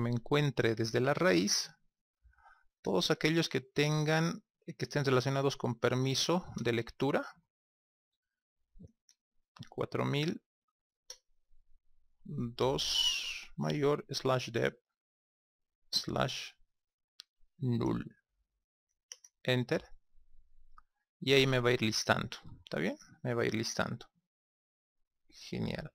me encuentre desde la raíz todos aquellos que tengan eh, que estén relacionados con permiso de lectura 4000 2 mayor slash dev slash null enter y ahí me va a ir listando está bien me va a ir listando genial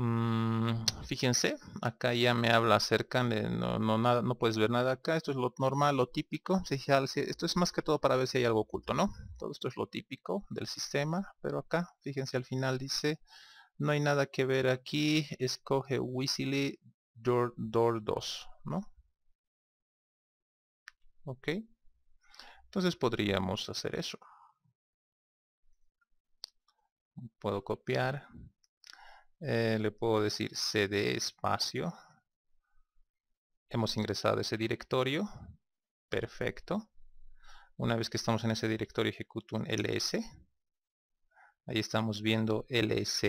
Mm, fíjense, acá ya me habla acerca, de, no, nada, no puedes ver nada acá, esto es lo normal, lo típico, esto es más que todo para ver si hay algo oculto, ¿no? Todo esto es lo típico del sistema, pero acá, fíjense al final dice, no hay nada que ver aquí, escoge Weasley Door, Door 2, ¿no? Ok, entonces podríamos hacer eso. Puedo copiar, eh, le puedo decir cd espacio hemos ingresado ese directorio perfecto una vez que estamos en ese directorio ejecuto un ls ahí estamos viendo ls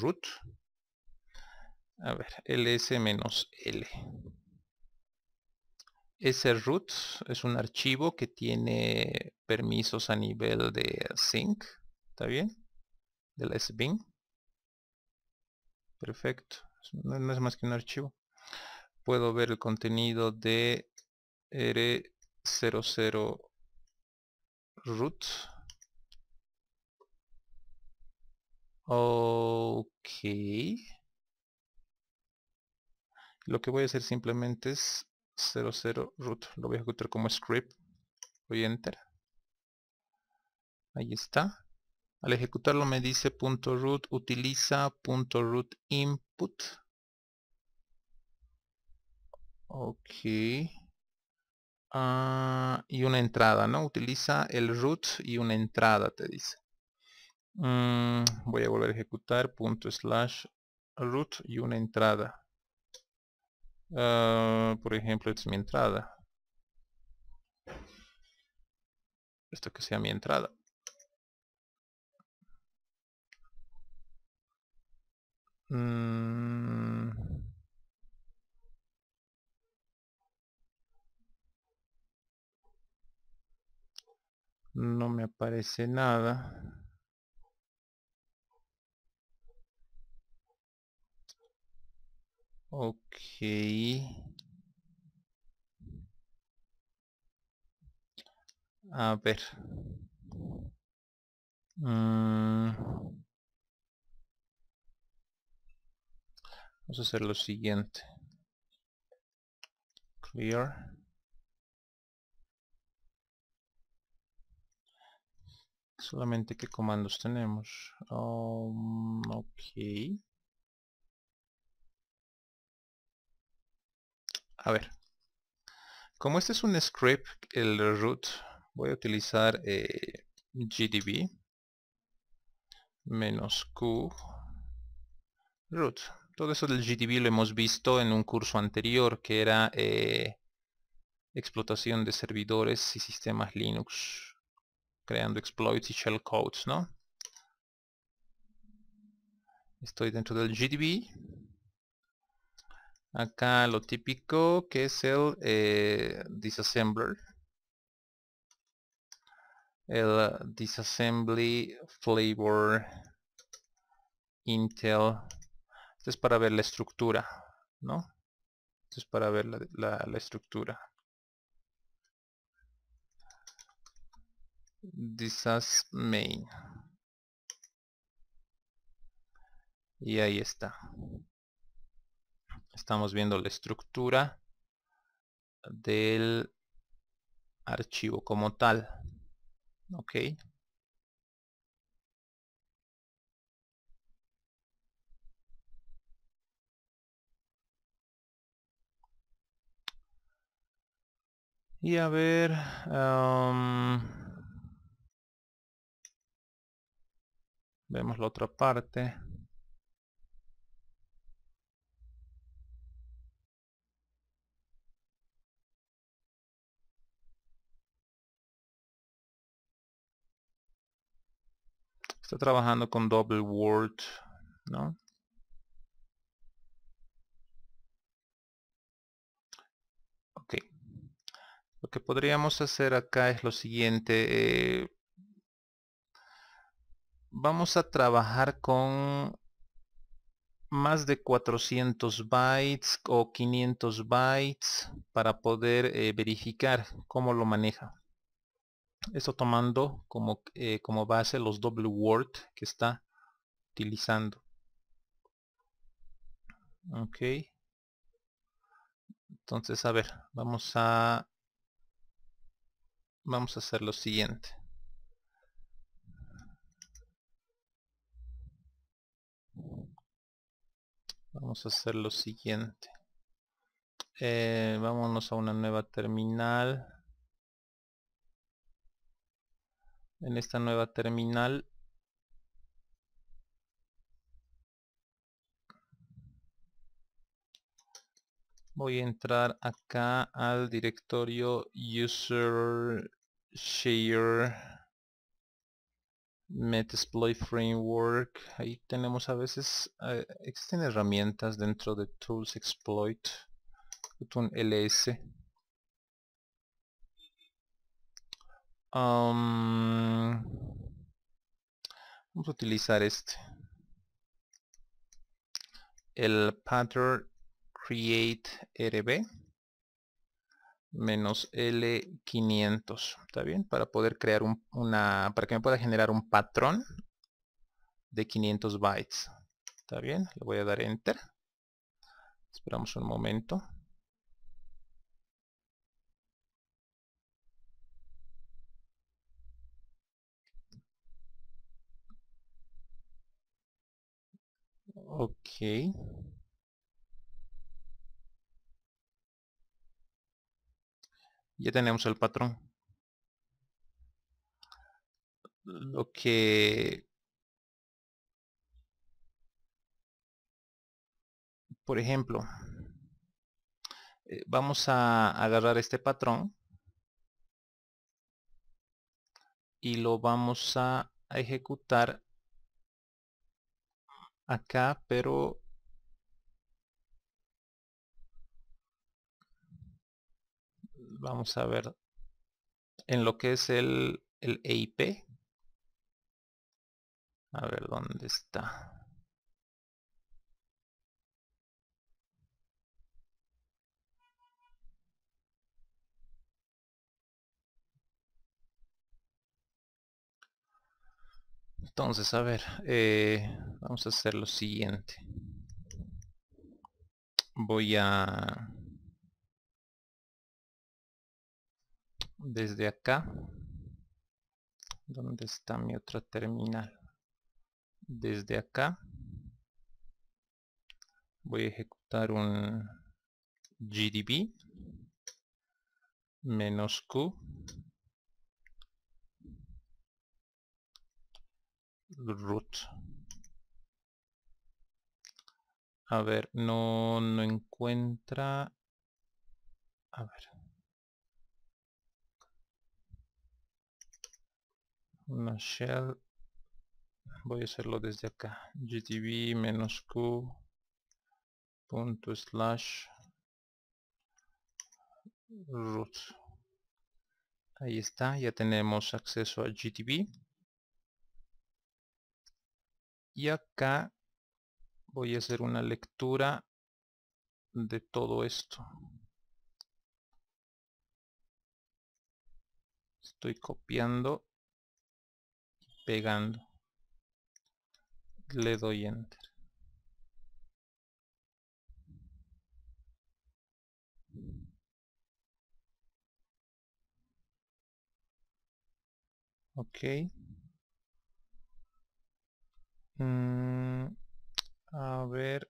root a ver ls-l menos ese root es un archivo que tiene permisos a nivel de sync está bien de sbin perfecto no es más que un archivo puedo ver el contenido de r00 root ok lo que voy a hacer simplemente es 00 root lo voy a ejecutar como script voy a enter ahí está al ejecutarlo me dice punto .root utiliza punto .root input. Ok. Ah, y una entrada, ¿no? Utiliza el root y una entrada, te dice. Mm, voy a volver a ejecutar punto slash root y una entrada. Ah, por ejemplo, esta es mi entrada. Esto que sea mi entrada.
Mm.
No me aparece nada. Okay. A ver. Mm. vamos a hacer lo siguiente clear solamente qué comandos tenemos um, ok a ver como este es un script el root voy a utilizar eh, gdb menos q root todo eso del GDB lo hemos visto en un curso anterior que era eh, explotación de servidores y sistemas Linux, creando exploits y shellcodes, ¿no? Estoy dentro del GDB. Acá lo típico que es el eh, disassembler. El disassembly flavor Intel esto es para ver la estructura, ¿no? Esto es para ver la, la, la estructura. Disas main. Y ahí está. Estamos viendo la estructura del archivo como tal. Ok.
Y a ver...
vemos la otra parte.
Está trabajando con
double word, ¿no? que podríamos hacer acá es lo siguiente. Eh, vamos a trabajar con más de 400 bytes o 500 bytes para poder eh, verificar cómo lo maneja. Esto tomando como, eh, como base los doble word que está utilizando. Ok. Entonces, a ver, vamos a vamos a hacer lo siguiente. Vamos a hacer lo siguiente. Eh, vámonos a una nueva terminal. En esta nueva terminal voy a entrar acá al directorio user share Metasploit Framework. Ahí tenemos a veces, eh, existen herramientas dentro de Tools Exploit, un LS. Um, vamos a utilizar este. El pattern create rb menos L500, ¿está bien? Para poder crear una, para que me pueda generar un patrón de 500 bytes, ¿está bien? Le voy a dar Enter. Esperamos un momento.
Ok. Ya tenemos el patrón. Lo que...
Por ejemplo, eh, vamos a agarrar este patrón y lo vamos a ejecutar acá, pero vamos a ver en lo que es el, el EIP. A ver dónde
está.
Entonces, a ver, eh, vamos a hacer lo siguiente. Voy a desde acá donde está mi otra terminal desde acá voy a ejecutar un gdb menos q root a ver no no encuentra a ver una shell voy a hacerlo desde acá gtb menos q punto slash root ahí está ya tenemos acceso a gtb y acá voy a hacer una lectura de todo esto estoy copiando pegando le doy enter ok mm, a ver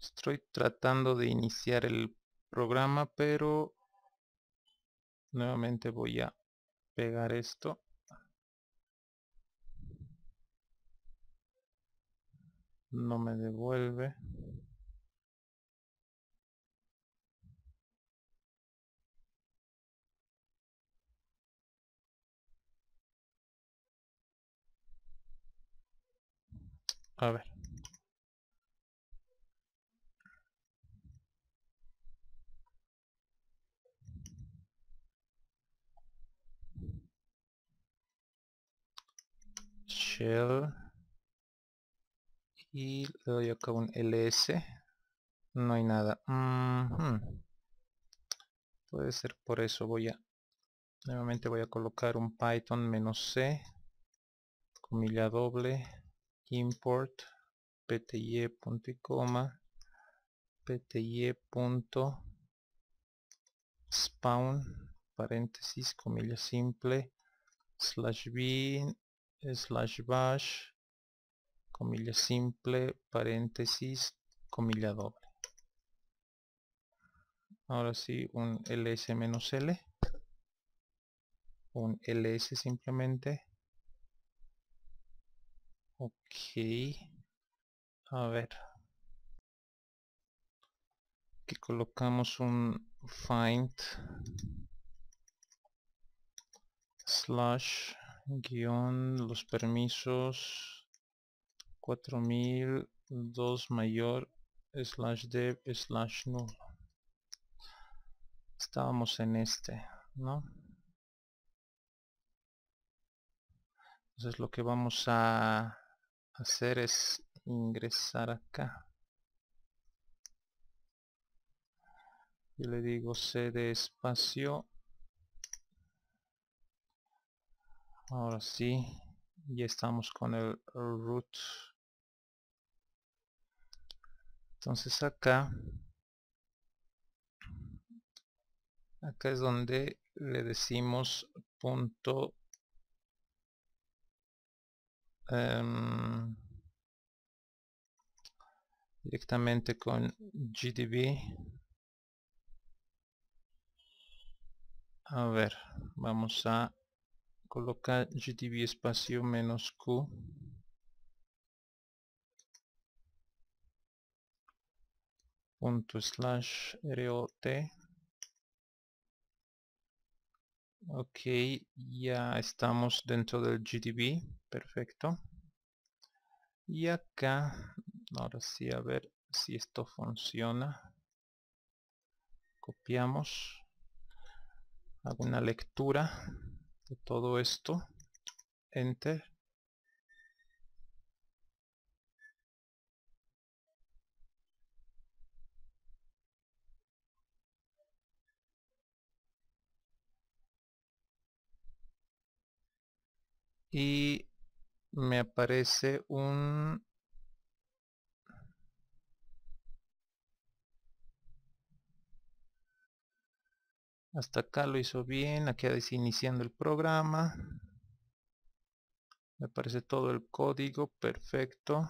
estoy tratando de iniciar el programa pero nuevamente voy a pegar esto no me devuelve a ver shell y le doy acá un ls no hay nada puede ser por eso voy a nuevamente voy a colocar un python menos c comilla doble import pty punto y coma pty punto spawn paréntesis comilla simple slash bin slash bash comilla simple paréntesis comilla doble ahora sí un ls-l menos un ls simplemente ok a ver que colocamos un find slash guión los permisos dos mayor slash dev slash null estábamos en este no entonces lo que vamos a hacer es ingresar acá y le digo cd espacio ahora sí ya estamos con el root entonces acá acá es donde le decimos punto em, directamente con gdb a ver vamos a coloca gdb espacio menos q punto slash rot ok ya estamos dentro del gdb perfecto y acá ahora sí a ver si esto funciona copiamos hago una lectura todo esto enter y me aparece un hasta acá lo hizo bien aquí va iniciando el programa me aparece todo el código perfecto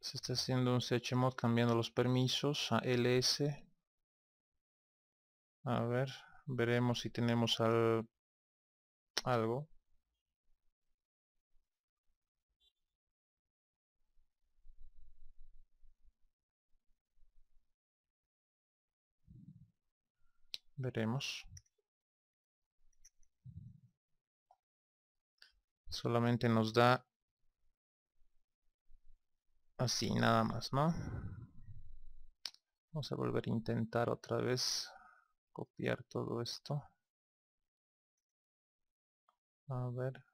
se está haciendo un chmod cambiando los permisos a ls a ver veremos si tenemos
algo veremos.
Solamente nos da así, nada más, ¿no? Vamos a volver a intentar otra vez copiar todo esto. A ver.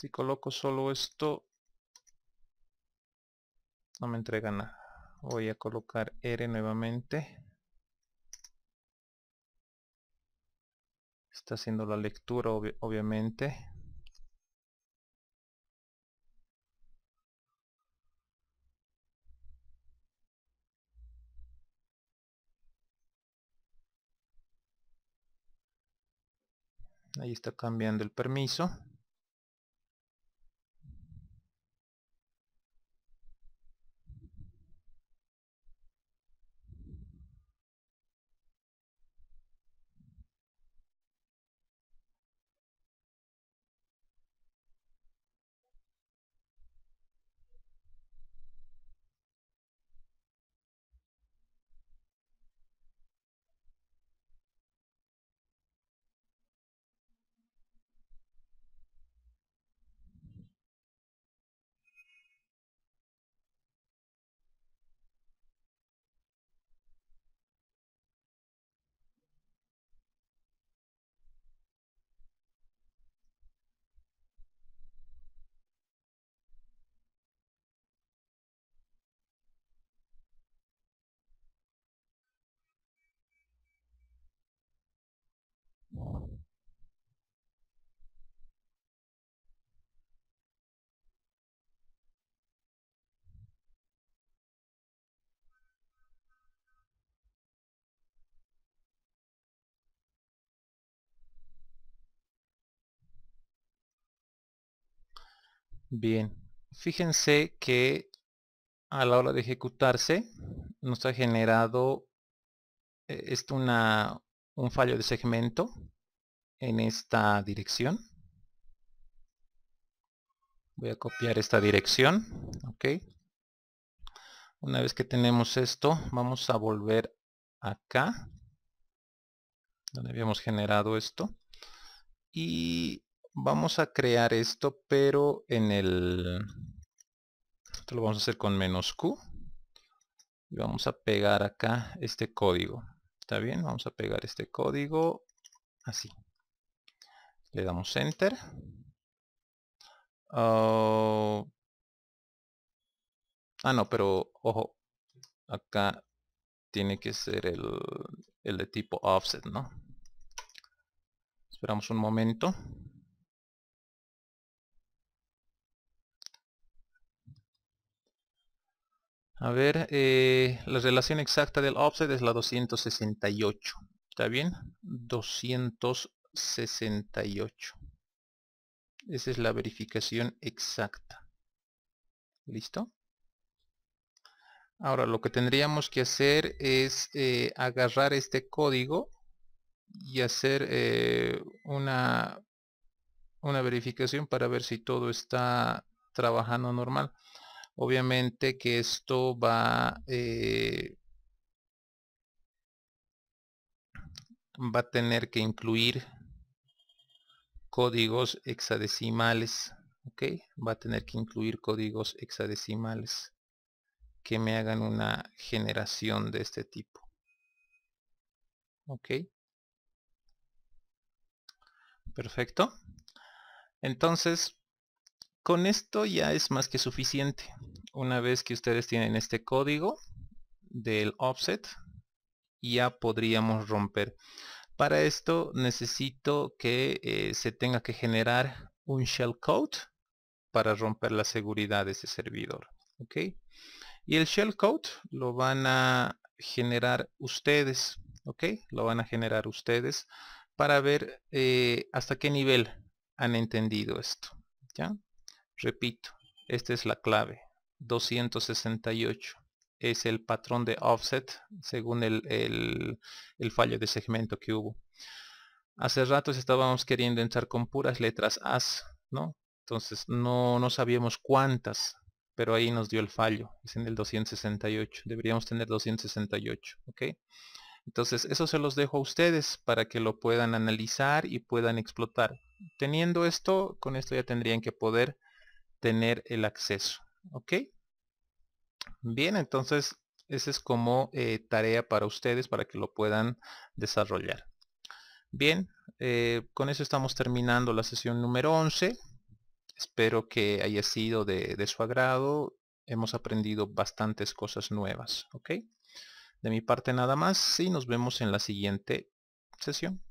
Si coloco solo esto, no me entrega nada. Voy a colocar R nuevamente. Está haciendo la lectura, obviamente. ahí está cambiando el permiso Bien, fíjense que a la hora de ejecutarse nos ha generado eh, esto un fallo de segmento en esta dirección. Voy a copiar esta dirección. Ok. Una vez que tenemos esto, vamos a volver acá, donde habíamos generado esto. Y vamos a crear esto, pero en el... lo vamos a hacer con menos Q. Y vamos a pegar acá este código. ¿Está bien? Vamos a pegar este código así. Le damos Enter. Ah, ah no, pero ojo. Acá tiene que ser el, el de tipo offset, ¿no? Esperamos un momento. A ver, eh, la relación exacta del offset es la 268. ¿Está bien? 268. Esa es la verificación exacta. ¿Listo? Ahora lo que tendríamos que hacer es eh, agarrar este código y hacer eh, una, una verificación para ver si todo está trabajando normal. Obviamente que esto va, eh, va a tener que incluir códigos hexadecimales. ¿ok? Va a tener que incluir códigos hexadecimales que me hagan una generación de este tipo. ¿Ok? Perfecto. Entonces, con esto ya es más que suficiente. Una vez que ustedes tienen este código del offset, ya podríamos romper. Para esto necesito que eh, se tenga que generar un shellcode para romper la seguridad de ese servidor. Y el shellcode lo van a generar ustedes. Lo van a generar ustedes para ver eh, hasta qué nivel han entendido esto. ¿ya? Repito, esta es la clave. 268 es el patrón de offset según el, fallo de segmento que hubo. Hace rato estábamos queriendo entrar con puras letras as, ¿no? Entonces no, no sabíamos cuántas, pero ahí nos dio el fallo. Es en el 268. Deberíamos tener 268, ¿ok? Entonces eso se los dejo a ustedes para que lo puedan analizar y puedan explotar. Teniendo esto, con esto ya tendrían que poder tener el acceso. ¿Ok? Bien, entonces esa es como eh, tarea para ustedes para que lo puedan desarrollar. Bien, eh, con eso estamos terminando la sesión número 11. Espero que haya sido de, de su agrado. Hemos aprendido bastantes cosas nuevas. ¿Ok? De mi parte nada más y nos vemos en la siguiente
sesión.